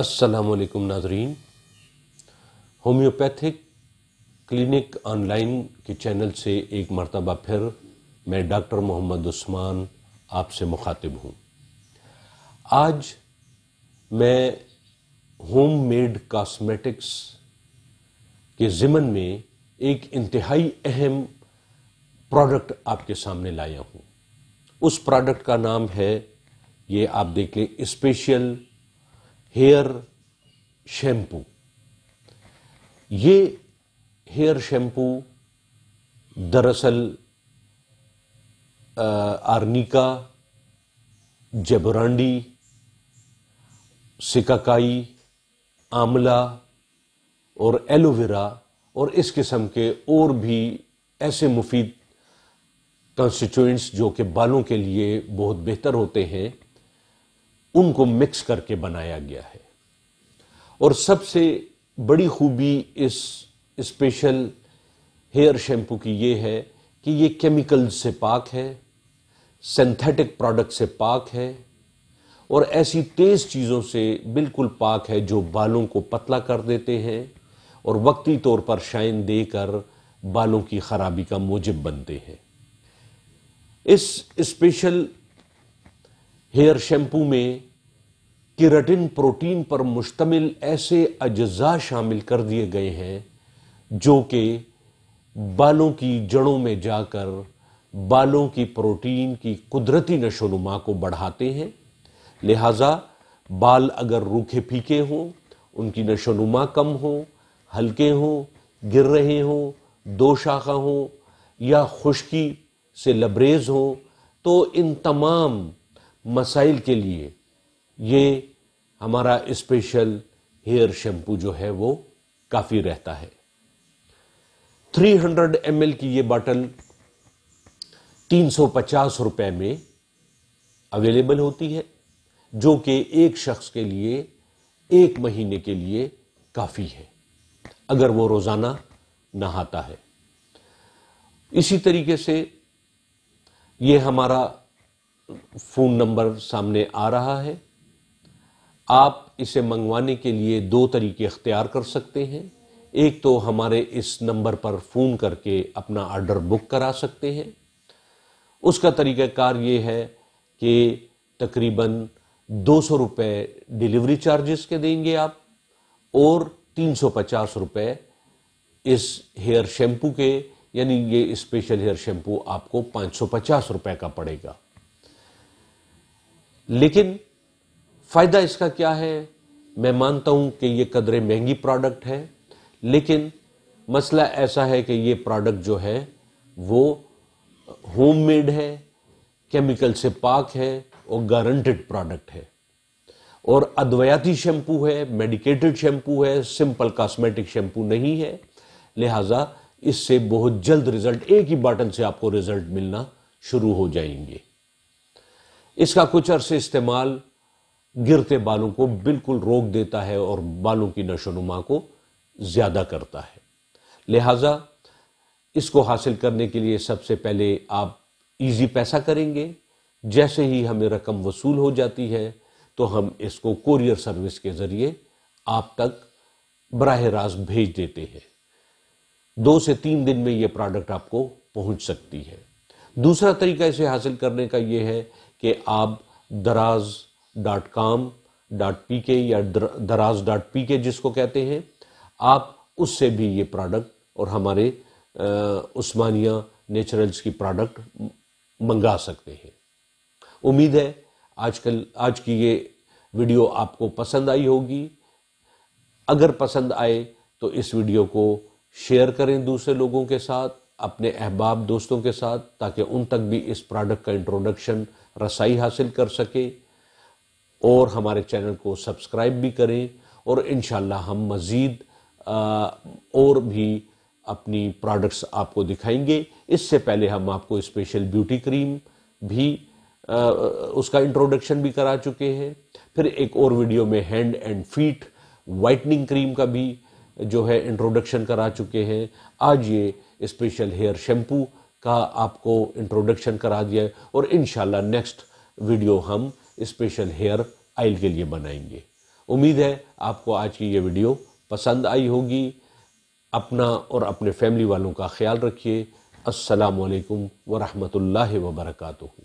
असलकुम नाजरीन homeopathic clinic online के चैनल से एक मरतबा फिर मैं डॉक्टर मोहम्मद उस्मान आपसे मुखातिब हूँ आज मैं होम मेड कास्मेटिक्स के ज़िमन में एक इंतहाई अहम प्रोडक्ट आपके सामने लाया हूँ उस प्रोडक्ट का नाम है ये आप देख लें स्पेशल हेयर शैम्पू ये हेयर शैम्पू दरअसल आर्निका जबरांडी सिकाकाई आमला और एलोवेरा और इस किस्म के और भी ऐसे मुफीद कंस्टिट्यूंट्स जो कि बालों के लिए बहुत बेहतर होते हैं उनको मिक्स करके बनाया गया है और सबसे बड़ी खूबी इस स्पेशल हेयर शैम्पू की ये है कि ये केमिकल से पाक है सिंथेटिक प्रोडक्ट से पाक है और ऐसी तेज़ चीज़ों से बिल्कुल पाक है जो बालों को पतला कर देते हैं और वक्ती तौर पर शाइन देकर बालों की खराबी का मूजब बनते हैं इस स्पेशल हेयर शैम्पू में किरटिन प्रोटीन पर मुश्तमिल ऐसे अज्जा शामिल कर दिए गए हैं जो कि बालों की जड़ों में जाकर बालों की प्रोटीन की कुदरती नशोनुमा को बढ़ाते हैं लिहाजा बाल अगर रूखे फीके हों उनकी नशोनुमा कम हो हल्के हों गिर रहे हों दो शाखा हों या खुश्की से लबरेज हों तो इन तमाम मसाइल के लिए ये हमारा स्पेशल हेयर शैम्पू जो है वो काफ़ी रहता है 300 हंड्रेड की ये बॉटल 350 रुपए में अवेलेबल होती है जो कि एक शख्स के लिए एक महीने के लिए काफ़ी है अगर वो रोज़ाना नहाता है इसी तरीके से ये हमारा फ़ोन नंबर सामने आ रहा है आप इसे मंगवाने के लिए दो तरीके अख्तियार कर सकते हैं एक तो हमारे इस नंबर पर फ़ोन करके अपना आर्डर बुक करा सकते हैं उसका तरीक़ाकार ये है कि तकरीबन दो सौ रुपये डिलीवरी चार्जेस के देंगे आप और तीन सौ पचास रुपये इस हेयर शैम्पू के यानी ये स्पेशल हेयर शैम्पू आपको पाँच सौ पचास रुपये का पड़ेगा लेकिन फ़ायदा इसका क्या है मैं मानता हूं कि ये कदरे महंगी प्रोडक्ट है लेकिन मसला ऐसा है कि ये प्रोडक्ट जो है वो होममेड है केमिकल से पाक है और गारंटेड प्रोडक्ट है और अद्वैयाती शैम्पू है मेडिकेटेड शैम्पू है सिंपल कॉस्मेटिक शैम्पू नहीं है लिहाजा इससे बहुत जल्द रिजल्ट एक ही बाटल से आपको रिजल्ट मिलना शुरू हो जाएंगे इसका कुछ अरसे इस्तेमाल गिरते बालों को बिल्कुल रोक देता है और बालों की नशो नुमा को ज़्यादा करता है लिहाजा इसको हासिल करने के लिए सबसे पहले आप इजी पैसा करेंगे जैसे ही हमें रकम वसूल हो जाती है तो हम इसको कोरियर सर्विस के ज़रिए आप तक बरह रास्त भेज देते हैं दो से तीन दिन में ये प्रोडक्ट आपको पहुंच सकती है दूसरा तरीका इसे हासिल करने का ये है कि आप दराज़ डॉट कॉम डॉट पी के या दराज डॉट पी के जिसको कहते हैं आप उससे भी ये प्रोडक्ट और हमारे उस्मानिया नेचुरल्स की प्रोडक्ट मंगा सकते हैं उम्मीद है आजकल आज की ये वीडियो आपको पसंद आई होगी अगर पसंद आए तो इस वीडियो को शेयर करें दूसरे लोगों के साथ अपने अहबाब दोस्तों के साथ ताकि उन तक भी इस प्रोडक्ट का इंट्रोडक्शन रसाई हासिल कर सके और हमारे चैनल को सब्सक्राइब भी करें और इन हम मज़ीद और भी अपनी प्रोडक्ट्स आपको दिखाएंगे इससे पहले हम आपको स्पेशल ब्यूटी क्रीम भी आ, उसका इंट्रोडक्शन भी करा चुके हैं फिर एक और वीडियो में hand and feet whitening cream का भी जो है इंट्रोडक्शन करा चुके हैं आज ये स्पेशल हेयर शैम्पू का आपको इंट्रोडक्शन करा दिया है और इन नेक्स्ट वीडियो हम स्पेशल हेयर आयल के लिए बनाएंगे उम्मीद है आपको आज की ये वीडियो पसंद आई होगी अपना और अपने फैमिली वालों का ख्याल रखिए असलकम ला वर्का